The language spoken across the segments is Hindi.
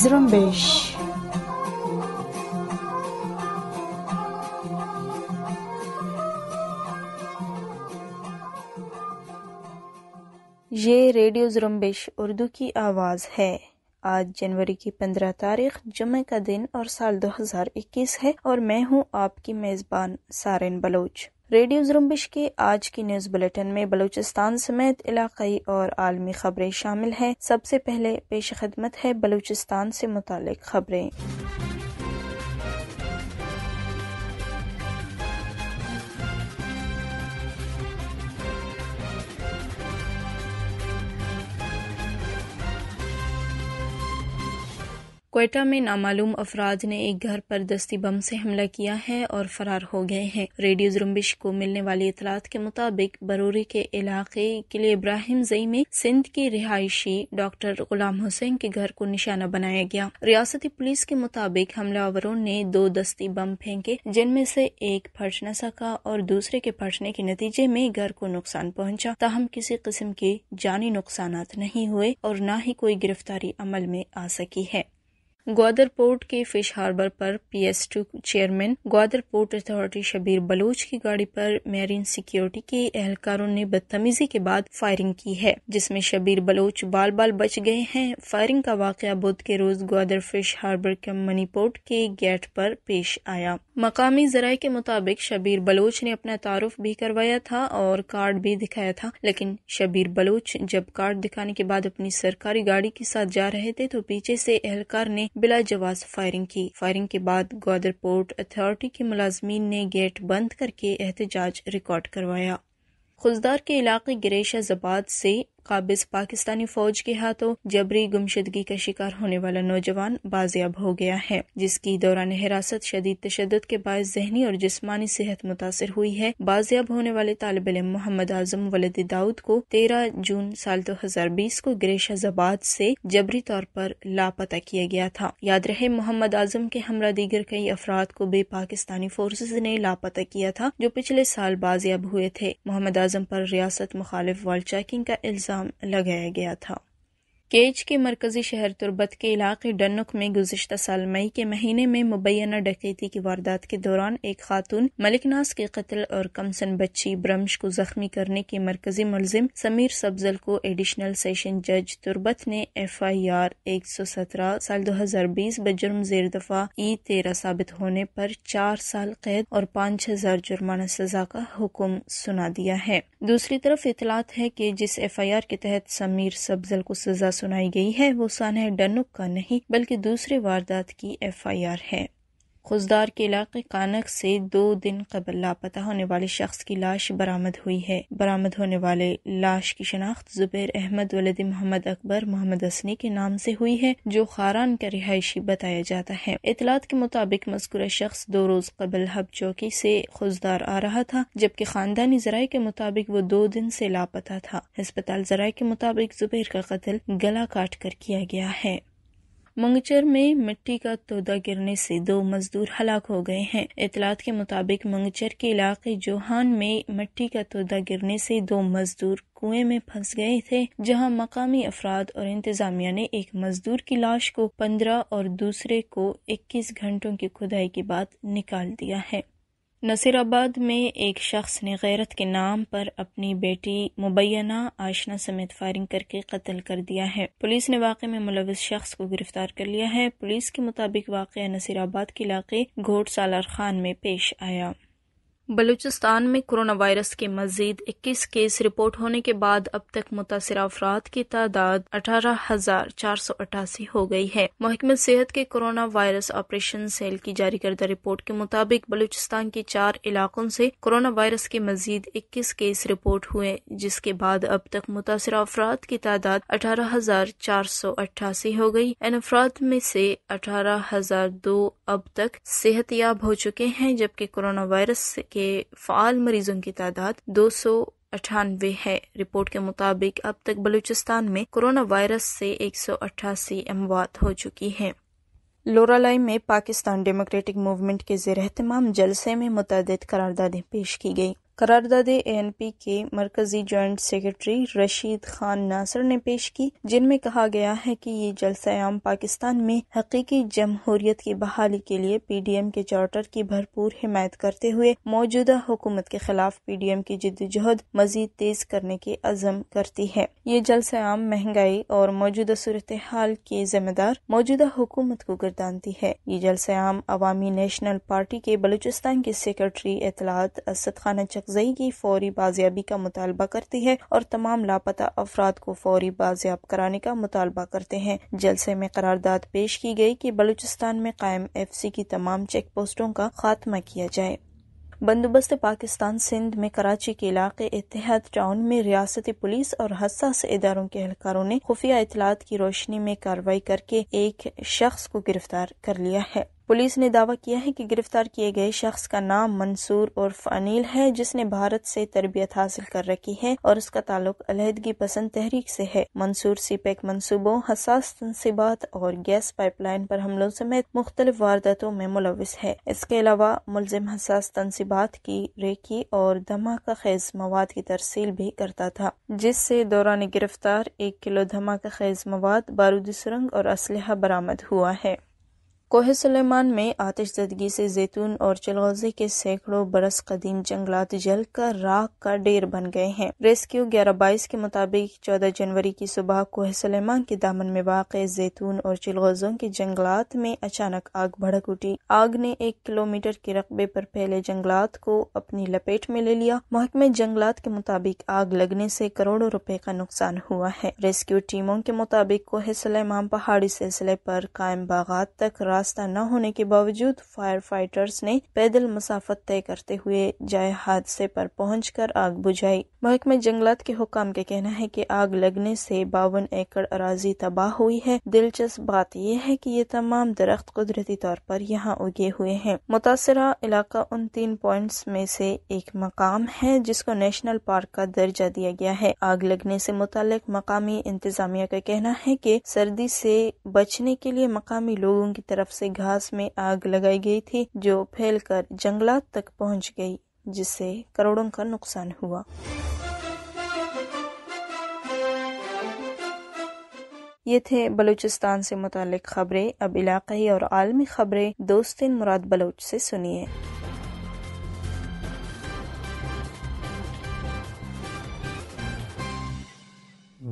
Zrumbish. ये रेडियो जुरम्बिश उर्दू की आवाज़ है आज जनवरी की पंद्रह तारीख जुमे का दिन और साल 2021 है और मैं हूँ आपकी मेज़बान सारेन बलोच रेडियो जुम्बिश के आज की न्यूज बुलेटिन में बलूचिस्तान समेत इलाकई और आलमी खबरें शामिल हैं सबसे पहले पेश खदमत है बलूचिस्तान से मुतल खबरें कोयटा में नामालूम अफराद ने एक घर पर दस्ती बम से हमला किया है और फरार हो गए हैं रेडियो जुम्बिश को मिलने वाली इतलात के मुताबिक बरूरी के इलाके किले इब्राहिम जई में सिंध के रिहायशी डॉक्टर गुलाम हुसैन के घर को निशाना बनाया गया रियासती पुलिस के मुताबिक हमलावरों ने दो दस्ती बम फेंके जिनमें से एक फट न सका और दूसरे के फटने के नतीजे में घर को नुकसान पहुंचा ताहम किसी किस्म के जानी नुकसान नहीं हुए और न ही कोई गिरफ्तारी अमल में आ सकी है ग्वादर पोर्ट के फिश हार्बर पर टू chairman Gwadar port authority Shabbir Baloch की गाड़ी पर मैरीन सिक्योरिटी के एहलकारों ने बदतमीजी के बाद फायरिंग की है जिसमें शबीर बलोच बाल बाल बच गए हैं फायरिंग का वाक़ बुध के रोज ग्वादर फिश हार्बर के मनी पोर्ट के गेट पर पेश आया मकामी जराये के मुताबिक शबीर बलोच ने अपना तारुफ भी करवाया था और कार्ड भी दिखाया था लेकिन शबीर बलोच जब कार्ड दिखाने के बाद अपनी सरकारी गाड़ी के साथ जा रहे थे तो पीछे से एहलकार ने बिलाजवाब फायरिंग की फायरिंग के बाद ग्वादर पोर्ट अथॉरिटी के मुलाजमीन ने गेट बंद करके एहतजाज रिकॉर्ड करवाया खुजदार के इलाके गिरेशा जबाद से काबिज पाकिस्तानी फौज के हाथों जबरी गुमशदगी का शिकार होने वाला नौजवान बाजियाब हो गया है जिसकी दौरान हिरासत शदीद तशद के बायस जहनी और जिसमानी सेहत मुतासर हुई है बाजियाब होने वाले तालब इम मोहम्मद आजम वलद दाऊद को तेरह जून साल दो हजार बीस को ग्रेशाजाबाद से जबरी तौर पर लापता किया गया था याद रहे मोहम्मद आजम के हमरा दीगर कई अफराद को भी पाकिस्तानी फोर्सेज ने लापता किया था जो पिछले साल बाजियाब हुए थे मोहम्मद आजम पर रियासत मुखालिफ वॉल चैकिंग का इल्जाम इल्ज़ाम लगाया गया था केज के मरकजी शहर तुरबत के इलाके डनुक में गुजशत साल मई के महीने में मुबैना डकैती की वारदात के दौरान एक खातून मलिकनास के कत्ल और कमसन बच्ची ब्रम्श को जख्मी करने के मरकजी मुलजिम समीर सब्जल को एडिशनल सेशन जज तुरबत ने एफ आई आर एक सौ सत्रह साल दो हजार बीस बजुर्म जेर दफा ई तेरह साबित होने पर चार साल कैद और पाँच हजार जुर्माना सजा का हुक्म सुना दिया है दूसरी तरफ इतलात है की जिस एफ आई आर के तहत समीर सब्जल को सजा सुनाई गई है वो सानह डनुक का नहीं बल्कि दूसरे वारदात की एफ आई आर है खुजदार के इलाके कानक से दो दिन कबल लापता होने वाले शख्स की लाश बरामद हुई है बरामद होने वाले लाश की शनाख्त जुबैर अहमद वलद मोहम्मद अकबर मोहम्मद असनी के नाम से हुई है जो खारान का रिहायशी बताया जाता है इतलात के मुताबिक मस्कुरा शख्स दो रोज कबल हब चौकी से खुजदार आ रहा था जबकि खानदानी जराये के मुताबिक वो दो दिन से लापता था अस्पताल जराये के मुताबिक जुबेर का कत्ल गला काट कर किया गया है मंगचर में मिट्टी का तोदा गिरने से दो मजदूर हलाक हो गए हैं इतलात के मुताबिक मंगचर के इलाके जोहान में मिट्टी का तोदा गिरने से दो मजदूर कुएं में फंस गए थे जहां मकामी अफराद और इंतजामिया ने एक मजदूर की लाश को पंद्रह और दूसरे को इक्कीस घंटों की खुदाई के बाद निकाल दिया है नसीराबाद में एक शख्स ने गैरत के नाम पर अपनी बेटी मुबैना आशना समेत फायरिंग करके कत्ल कर दिया है पुलिस ने वाक़े में मुलविस शख्स को गिरफ्तार कर लिया है पुलिस के मुताबिक वाक़ नसीराबाद के इलाके घोट सालार खान में पेश आया बलूचिस्तान में कोरोना वायरस के मजीद इक्कीस केस रिपोर्ट होने के बाद अब तक मुतासर अफराद की तादाद अठारह हजार चार सौ अठासी हो गई है महकमे सेहत के कोरोना वायरस ऑपरेशन सेल की जारी करदा रिपोर्ट के मुताबिक बलूचिस्तान के चार इलाकों से कोरोना वायरस के मजीद इक्कीस केस रिपोर्ट हुए जिसके बाद अब तक मुतासर अफराद की तादाद अठारह हजार चार सौ अट्ठासी हो गयी इन अफराद में से अठारह हजार दो अब तक सेहत याब हो चुके हैं जबकि कोरोना वायरस से के फ़ाल मरीजों की तादाद दो सौ अठानवे है रिपोर्ट के मुताबिक अब तक बलूचिस्तान में कोरोना वायरस से एक सौ अट्ठासी अमवात हो चुकी है लोरालाई में पाकिस्तान डेमोक्रेटिक मूवमेंट के जेर अहतमाम जलसे में मुतद करारदादे पेश की गई करारदाद पी के मरकजी ज्वाइंट सेक्रेटरी रशीद खान नासर ने पेश की जिनमें कहा गया है की ये जलसायाम पाकिस्तान में हकीकी जमहूरियत की बहाली के लिए पी डी एम के चार्टर की भरपूर हिमायत करते हुए मौजूदा हुकूमत के खिलाफ पी डी एम की जदोजहद मजीद तेज करने के अजम करती है ये जलसायाम महंगाई और मौजूदा सूरत हाल के जिम्मेदार मौजूदा हुकूमत को गर्दानती है ये जलसायाम अवामी नेशनल पार्टी के बलूचिस्तान के सेक्रेटरी इतलात असद खाना चक जई की फौरी बाजियाबी का मुतालबा करती है और तमाम लापता अफराद को फौरी बाजियाब कराने का मुतालबा करते हैं जलसे में करारदाद पेश की गयी की बलूचिस्तान में कायम एफ सी की तमाम चेक पोस्टों का खात्मा किया जाए बंदोबस्त पाकिस्तान सिंध में कराची के इलाके इतिहाद टाउन में रियासती पुलिस और हसास इदारों के एहलकारों ने खुफिया इतलात की रोशनी में कार्रवाई करके एक शख्स को गिरफ्तार कर लिया है पुलिस ने दावा किया है कि गिरफ्तार किए गए शख्स का नाम मंसूर और फानील है जिसने भारत से तरबियत हासिल कर रखी है और उसका ताल्लुक अलहदगी पसंद तहरीक से है मंसूर सीपेक मनसूबों हसास तनसीबात और गैस पाइपलाइन पर हमलों समेत मुख्तलिफ वारदातों में मुलविस है इसके अलावा मुलजिम हसास तनसीबात की रेकी और धमाका खेज मवाद की तरसील भी करता था जिससे दौरान गिरफ्तार एक किलो धमाका खेज मवाद बारूदी सुरंग और असलहा बरामद हुआ है कोह सलेमान में जदगी से जैतून और चलौजे के सैकड़ों बरस कदीम जंगलात जलकर राख का डेर बन गए हैं रेस्क्यू ग्यारह बाईस के मुताबिक चौदह जनवरी की सुबह कोह सलेमान के दामन में वाक़ जैतून और चिलगौजों के जंगलात में अचानक आग भड़क उठी आग ने एक किलोमीटर के रकबे पर फैले जंगलात को अपनी लपेट में ले लिया महकमे जंगलात के मुताबिक आग लगने से करोड़ों रुपए का नुकसान हुआ है रेस्क्यू टीमों के मुताबिक कोह सलेमान पहाड़ी सिलसिले पर कायम बागात तक रास्ते रास्ता न होने के बावजूद फायर फाइटर्स ने पैदल मुसाफत तय करते हुए जाए हादसे पर कर आग बुझाई महकमे जंगलात के हुक्म के कहना है की आग लगने से बावन एकड़ अराजी तबाह हुई है दिलचस्प बात यह है की ये तमाम दरख्त कुदरती तौर पर यहाँ उगे हुए है मुतासरा इलाका उन तीन पॉइंट में से एक मकाम है जिसको नेशनल पार्क का दर्जा दिया गया है आग लगने से मुताल मकामी इंतजामिया का कहना है की सर्दी से बचने के लिए मकामी लोगों की तरफ से घास में आग लगाई गई थी जो फैलकर जंगलात तक पहुंच गई जिससे करोड़ों का नुकसान हुआ ये थे बलूचिस्तान से मुतल खबरें अब इलाकई और आलमी खबरें दोस्तिन मुराद बलोच से सुनिए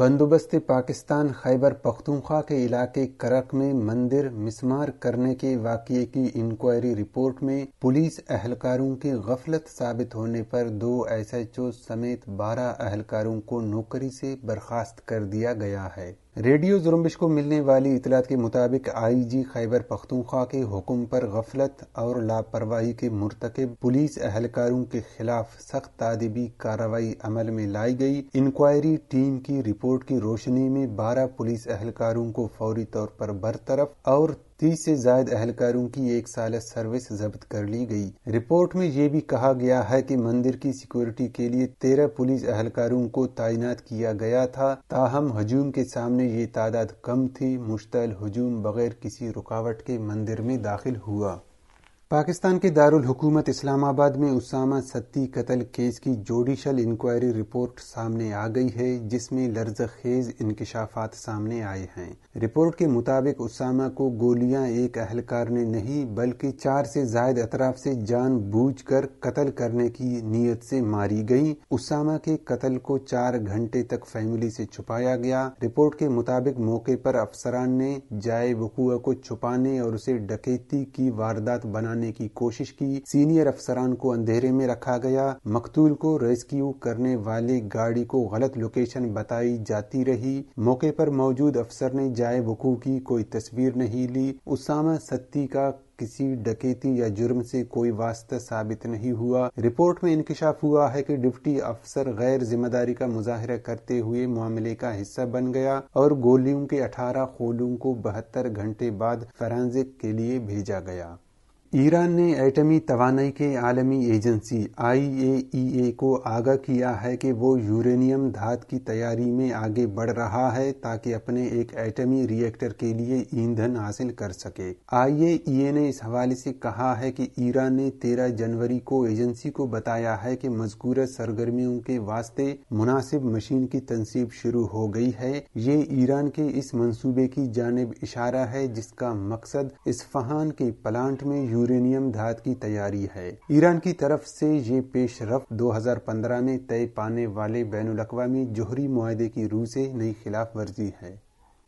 बंदोबस्त पाकिस्तान खैबर पख्तूनख्वा के इलाके करक में मंदिर मिसमार करने के वाक़े की इंक्वायरी रिपोर्ट में पुलिस अहलकारों की गफलत साबित होने पर दो एस एच ओ समेत बारह अहलकारों को नौकरी से बर्खास्त कर दिया गया है रेडियो जुर्मिश को मिलने वाली इतलात के मुताबिक आई जी खैबर पख्तूखा के हुक्म पर गफलत और लापरवाही के मुरतकब पुलिस अहलकारों के खिलाफ सख्त तादबी कार्रवाई अमल में लाई गई इंक्वायरी टीम की रिपोर्ट की रोशनी में बारह पुलिस अहलकारों को फौरी तौर पर बरतरफ और तीस से जायद अहलकारों की एक साल सर्विस जब्त कर ली गई रिपोर्ट में ये भी कहा गया है कि मंदिर की सिक्योरिटी के लिए तेरह पुलिस अहलकारों को तैनात किया गया था ताहम हजूम के सामने ये तादाद कम थी मुश्तल हजूम बगैर किसी रुकावट के मंदिर में दाखिल हुआ पाकिस्तान के दारुल हुकूमत इस्लामाबाद में उसामा सत्ती कत्ल केस की जोडिशल इंक्वायरी रिपोर्ट सामने आ गई है जिसमें लर्ज खेज इंकशाफात सामने आए हैं रिपोर्ट के मुताबिक उसामा को गोलियां एक अहलकार ने नहीं बल्कि चार से जायद अतराफ से जान बूझ कर कत्ल करने की नीयत से मारी गई उसामा के कत्ल को चार घंटे तक फैमिली से छुपाया गया रिपोर्ट के मुताबिक मौके पर अफसरान ने जाय वकुआ को छुपाने और उसे डकैती की वारदात बनाने बनाने की कोशिश की सीनियर अफसरान को अंधेरे में रखा गया मकतूल को रेस्क्यू करने वाले गाड़ी को गलत लोकेशन बताई जाती रही मौके पर मौजूद अफसर ने जाए वकू की कोई तस्वीर नहीं ली उसामा सत्ती का किसी डकैती या जुर्म से कोई वास्ता साबित नहीं हुआ रिपोर्ट में इंकशाफ हुआ है कि डिप्टी अफसर गैर जिम्मेदारी का मुजाहरा करते हुए मामले का हिस्सा बन गया और गोलियों के अठारह खोलों को बहत्तर घंटे बाद फरांजिक के लिए भेजा गया ईरान ने एटमी तोानाई के आलमी एजेंसी आईएईए को आगाह किया है कि वो यूरेनियम धात की तैयारी में आगे बढ़ रहा है ताकि अपने एक एटमी रिएक्टर के लिए ईंधन हासिल कर सके आईएईए ने इस हवाले से कहा है कि ईरान ने 13 जनवरी को एजेंसी को बताया है कि मजकूरा सरगर्मियों के वास्ते मुनासिब मशीन की तनसीब शुरू हो गई है ये ईरान के इस मनसूबे की जानब इशारा है जिसका मकसद इस फहान के प्लांट में यूरेनियम धात की तैयारी है ईरान की तरफ से ये पेशरफ 2015 में तय पाने वाले बैन अवी जोहरी माहे की रूह से नई खिलाफ वर्जी है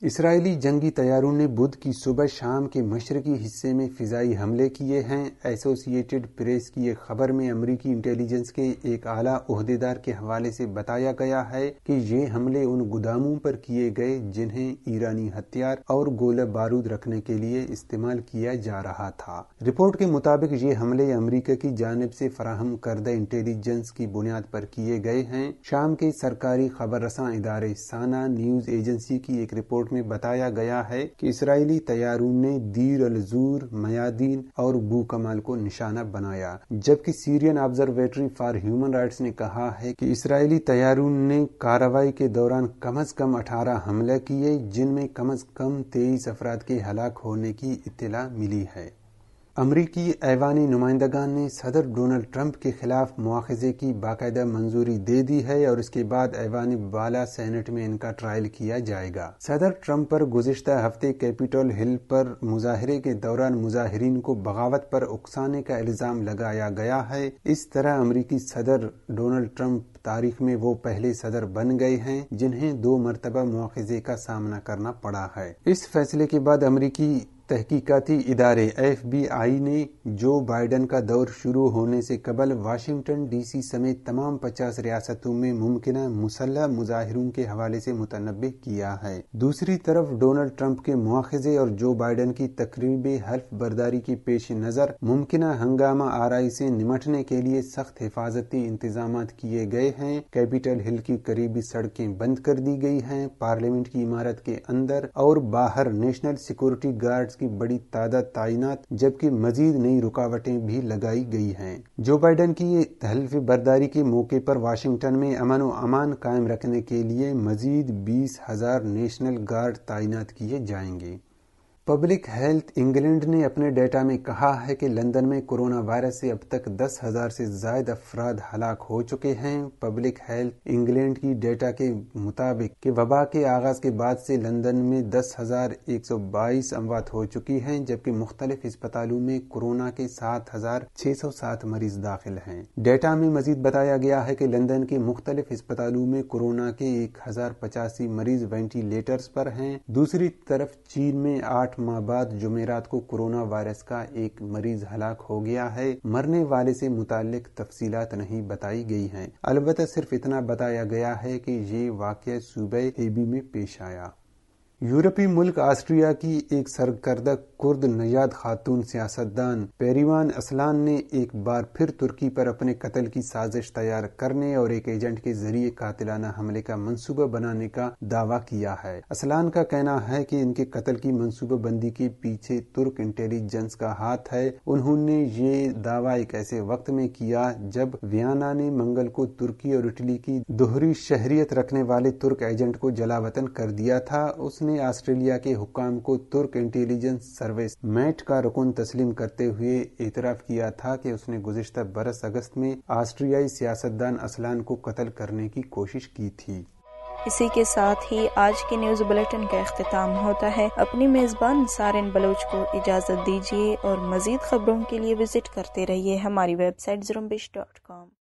इसराइली जंगी तैयारों ने बुध की सुबह शाम के मशरकी हिस्से में फिजाई हमले किए हैं एसोसिएटेड प्रेस की एक खबर में अमरीकी इंटेलिजेंस के एक आला अहदेदार के हवाले से बताया गया है कि ये हमले उन गोदामों पर किए गए जिन्हें ईरानी हथियार और गोला बारूद रखने के लिए इस्तेमाल किया जा रहा था रिपोर्ट के मुताबिक ये हमले अमरीका की जानब से फराहम करदा इंटेलिजेंस की बुनियाद पर किए गए हैं शाम के सरकारी खबर रसा इदारे साना न्यूज एजेंसी की एक रिपोर्ट रिपोर्ट में बताया गया है कि इसराइली तैयारों ने दीर अलजूर मयादीन और बू कमाल को निशाना बनाया जबकि Syrian Observatory for Human Rights ने कहा है कि इसराइली तैयारों ने कार्रवाई के दौरान कम अज कम अठारह हमले किए जिनमें कम अज कम तेईस अफराद के हलाक होने की इतला मिली है अमरीकी ऐवानी नुमाइंदगान ने सदर डोनाल्ड ट्रंप के खिलाफ मुआखजे की बाकायदा मंजूरी दे दी है और इसके बाद ऐवानी वाला सेनेट में इनका ट्रायल किया जाएगा सदर ट्रंप पर गुजशत हफ्ते कैपिटल हिल पर मुजाहरे के दौरान मुजाहरीन को बगावत पर उकसाने का इल्जाम लगाया गया है इस तरह अमरीकी सदर डोनाल्ड ट्रंप तारीख में वो पहले सदर बन गए हैं जिन्हें दो मरतबा मुआखजे का सामना करना पड़ा है इस फैसले के बाद अमरीकी तहकीकती इदारे आई ने जो बाइडन का दौर शुरू होने से कबल वाशिंगटन डीसी समेत तमाम 50 रियासतों में मुमकिन मुसल्ह मुजाहिरों के हवाले से मुतनब किया है दूसरी तरफ डोनाल्ड ट्रंप के मुआजे और जो बाइडन की तकरीब हल्फ बर्दारी की पेश नज़र मुमकिन हंगामा आरई से निमटने के लिए सख्त हिफाजती इंतजाम किए गए हैं कैपिटल हिल की करीबी सड़कें बंद कर दी गई हैं पार्लियामेंट की इमारत के अंदर और बाहर नेशनल सिक्योरिटी गार्ड की बड़ी तादाद तैनात जबकि मजीद नई रुकावटें भी लगाई गई हैं जो बाइडन की तहल्फ बर्दारी के मौके पर वाशिंगटन में अमन व अमान कायम रखने के लिए मजीद बीस हजार नेशनल गार्ड तैनात किए जाएंगे पब्लिक हेल्थ इंग्लैंड ने अपने डेटा में कहा है कि लंदन में कोरोना वायरस से अब तक दस हजार से ज्यादा अफराद हलाक हो चुके हैं पब्लिक हेल्थ इंग्लैंड की डेटा के मुताबिक कि वबा के आगाज के बाद से लंदन में दस हजार एक सौ बाईस अमवात हो चुकी हैं जबकि मुख्तलिफ अस्पतालों में कोरोना के सात हजार छह सौ सात मरीज दाखिल हैं डेटा में मजीद बताया गया है कि लंदन के मुख्तलिफ अस्पतालों में कोरोना के एक हजार पचासी मरीज वेंटिलेटर्स पर हैं दूसरी तरफ चीन में आठ आठ माह बाद जुमेरात को कोरोना वायरस का एक मरीज हलाक हो गया है मरने वाले से मुतालिक तफसीलात नहीं बताई गई है अलबत् सिर्फ इतना बताया गया है की ये वाक्य सूबे एबी में पेश आया यूरोपीय मुल्क ऑस्ट्रिया की एक सरकर्दा कुर्द नजाद खातून सियासतदान पेरीवान असलान ने एक बार फिर तुर्की पर अपने कत्ल की साजिश तैयार करने और एक एजेंट के जरिए कातिलाना हमले का मंसूबा बनाने का दावा किया है असलान का कहना है कि इनके कत्ल की बंदी के पीछे तुर्क इंटेलिजेंस का हाथ है उन्होंने ये दावा एक ऐसे वक्त में किया जब वियाना ने मंगल को तुर्की और इटली की दोहरी शहरियत रखने वाले तुर्क एजेंट को जलावतन कर दिया था उसने ने ऑस्ट्रेलिया के हुकाम को तुर्क इंटेलिजेंस सर्विस मैट का रुकन तस्लीम करते हुए एतराफ किया था कि उसने गुजशत बरस अगस्त में ऑस्ट्रियाई सियासतदान असलान को कत्ल करने की कोशिश की थी इसी के साथ ही आज के न्यूज बुलेटिन का अख्ताम होता है अपनी मेजबान सारे बलोच को इजाजत दीजिए और मजीद खबरों के लिए विजिट करते रहिए हमारी वेबसाइट जुम्बिश डॉट कॉम